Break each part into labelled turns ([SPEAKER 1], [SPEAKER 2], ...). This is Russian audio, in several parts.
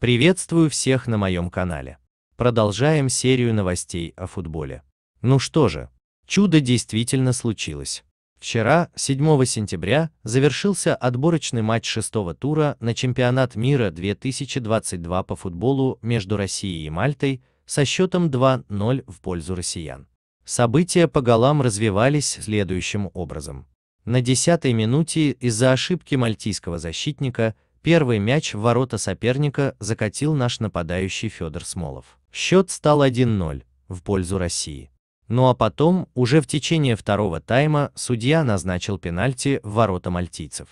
[SPEAKER 1] Приветствую всех на моем канале. Продолжаем серию новостей о футболе. Ну что же, чудо действительно случилось. Вчера, 7 сентября, завершился отборочный матч шестого тура на чемпионат мира 2022 по футболу между Россией и Мальтой со счетом 2-0 в пользу россиян. События по голам развивались следующим образом. На 10 минуте из-за ошибки мальтийского защитника Первый мяч в ворота соперника закатил наш нападающий Федор Смолов. Счет стал 1-0 в пользу России. Ну а потом, уже в течение второго тайма, судья назначил пенальти в ворота мальтийцев.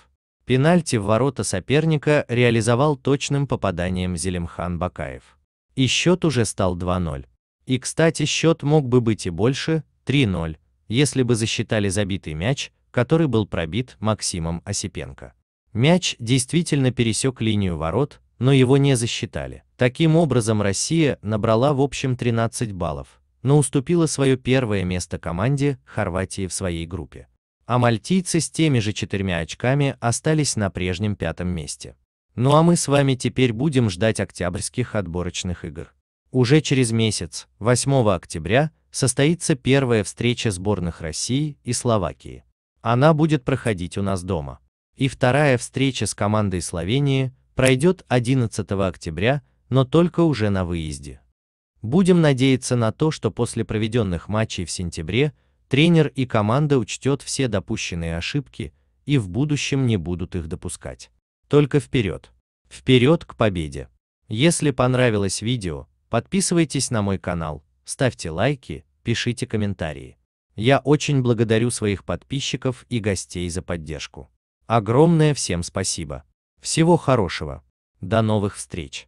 [SPEAKER 1] Пенальти в ворота соперника реализовал точным попаданием Зелимхан Бакаев. И счет уже стал 2-0. И, кстати, счет мог бы быть и больше, 3-0, если бы засчитали забитый мяч, который был пробит Максимом Осипенко. Мяч действительно пересек линию ворот, но его не засчитали. Таким образом Россия набрала в общем 13 баллов, но уступила свое первое место команде Хорватии в своей группе. А мальтийцы с теми же четырьмя очками остались на прежнем пятом месте. Ну а мы с вами теперь будем ждать октябрьских отборочных игр. Уже через месяц, 8 октября, состоится первая встреча сборных России и Словакии. Она будет проходить у нас дома и вторая встреча с командой Словении пройдет 11 октября, но только уже на выезде. Будем надеяться на то, что после проведенных матчей в сентябре тренер и команда учтет все допущенные ошибки и в будущем не будут их допускать. Только вперед! Вперед к победе! Если понравилось видео, подписывайтесь на мой канал, ставьте лайки, пишите комментарии. Я очень благодарю своих подписчиков и гостей за поддержку. Огромное всем спасибо. Всего хорошего. До новых встреч.